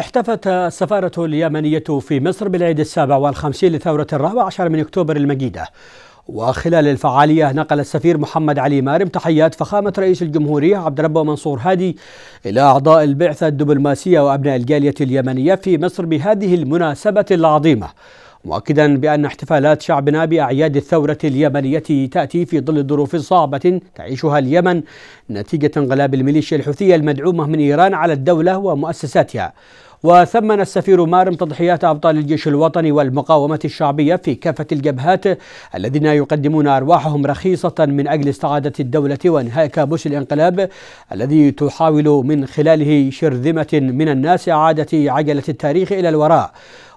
احتفت السفارة اليمنية في مصر بالعيد السابع والخمسين لثورة الرابع عشر من أكتوبر المجيدة وخلال الفعالية نقل السفير محمد علي مارم تحيات فخامة رئيس الجمهورية عبد ربه منصور هادي إلى أعضاء البعثة الدبلوماسية وأبناء الجالية اليمنية في مصر بهذه المناسبة العظيمة مؤكدا بأن احتفالات شعبنا بأعياد الثورة اليمنية تأتي في ظل ظروف صعبة تعيشها اليمن نتيجة انقلاب الميليشيا الحوثية المدعومة من إيران على الدولة ومؤسساتها وثمن السفير مارم تضحيات أبطال الجيش الوطني والمقاومة الشعبية في كافة الجبهات الذين يقدمون أرواحهم رخيصة من أجل استعادة الدولة وإنهاء كابوس الانقلاب الذي تحاول من خلاله شرذمة من الناس إعادة عجلة التاريخ إلى الوراء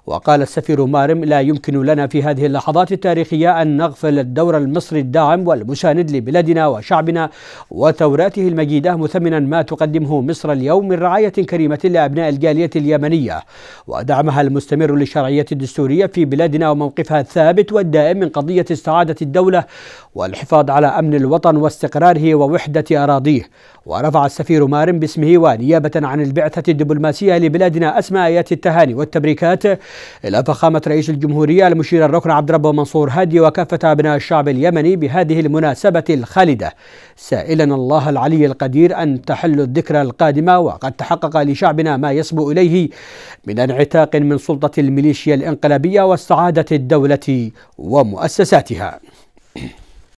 وقال السفير مارم لا يمكن لنا في هذه اللحظات التاريخية أن نغفل الدور المصري الداعم والمساند لبلدنا وشعبنا وثوراته المجيدة مثمنا ما تقدمه مصر اليوم من رعاية كريمة لأبناء الجالية اليمنية ودعمها المستمر للشرعية الدستورية في بلادنا وموقفها الثابت والدائم من قضية استعادة الدولة والحفاظ على أمن الوطن واستقراره ووحدة أراضيه ورفع السفير مارم باسمه ونيابة عن البعثة الدبلوماسية لبلادنا أسماء آيات التهاني والتبريكات إلى فخامة رئيس الجمهورية المشير الركن عبد ربه منصور هادي وكافة أبناء الشعب اليمني بهذه المناسبة الخالدة سائلا الله العلي القدير أن تحل الذكرى القادمة وقد تحقق لشعبنا ما يصبو إليه من انعتاق من سلطة الميليشيا الانقلابية واستعادة الدولة ومؤسساتها